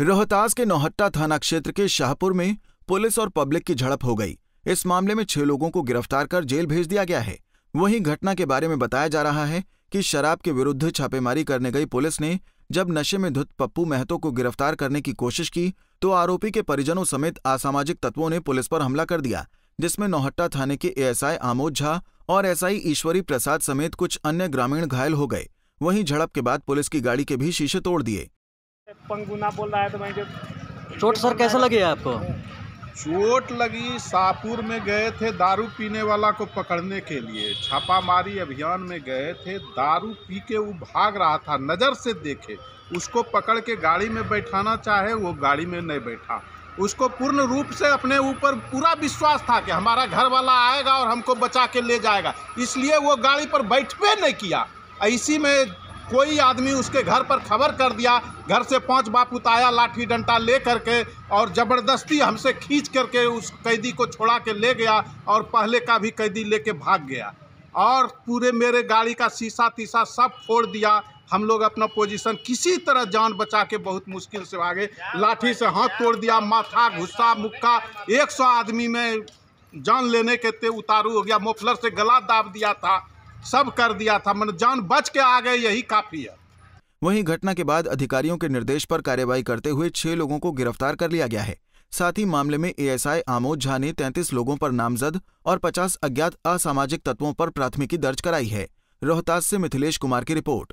रोहतास के नौहट्टा थाना क्षेत्र के शाहपुर में पुलिस और पब्लिक की झड़प हो गई इस मामले में छह लोगों को गिरफ्तार कर जेल भेज दिया गया है वहीं घटना के बारे में बताया जा रहा है कि शराब के विरुद्ध छापेमारी करने गई पुलिस ने जब नशे में धुत पप्पू महतो को गिरफ्तार करने की कोशिश की तो आरोपी के परिजनों समेत असामाजिक तत्वों ने पुलिस पर हमला कर दिया जिसमें नौहट्टा थाने के एएसआई आमोद झा और एसआई ईश्वरी प्रसाद समेत कुछ अन्य ग्रामीण घायल हो गए वहीं झड़प के बाद पुलिस की गाड़ी के भी शीशे तोड़ दिए पंगुना बोल रहा है तो भाई जब चोट सर कैसा लगी आपको चोट लगी शाहपुर में गए थे दारू पीने वाला को पकड़ने के लिए छापामारी अभियान में गए थे दारू पी के वो भाग रहा था नज़र से देखे उसको पकड़ के गाड़ी में बैठाना चाहे वो गाड़ी में नहीं बैठा उसको पूर्ण रूप से अपने ऊपर पूरा विश्वास था कि हमारा घर वाला आएगा और हमको बचा के ले जाएगा इसलिए वो गाड़ी पर बैठवे नहीं किया इसी में कोई आदमी उसके घर पर खबर कर दिया घर से पांच बाप उताया लाठी डंटा ले करके और ज़बरदस्ती हमसे खींच करके उस कैदी को छोड़ा के ले गया और पहले का भी कैदी लेके भाग गया और पूरे मेरे गाड़ी का शीशा तीसा सब फोड़ दिया हम लोग अपना पोजीशन किसी तरह जान बचा के बहुत मुश्किल से भागे लाठी से हाथ तोड़ दिया माथा गुस्सा मुक्का एक सौ आदमी में जान लेने के ते उतारू हो गया मोफलर से गला दाब दिया था सब कर दिया था मैंने जान बच के आ गए यही काफी है वहीं घटना के बाद अधिकारियों के निर्देश पर कार्यवाही करते हुए छह लोगों को गिरफ्तार कर लिया गया है साथ ही मामले में एएसआई आमोद झा ने तैंतीस लोगों पर नामजद और पचास अज्ञात असामाजिक तत्वों पर प्राथमिकी दर्ज कराई है रोहतास से मिथिलेश कुमार की रिपोर्ट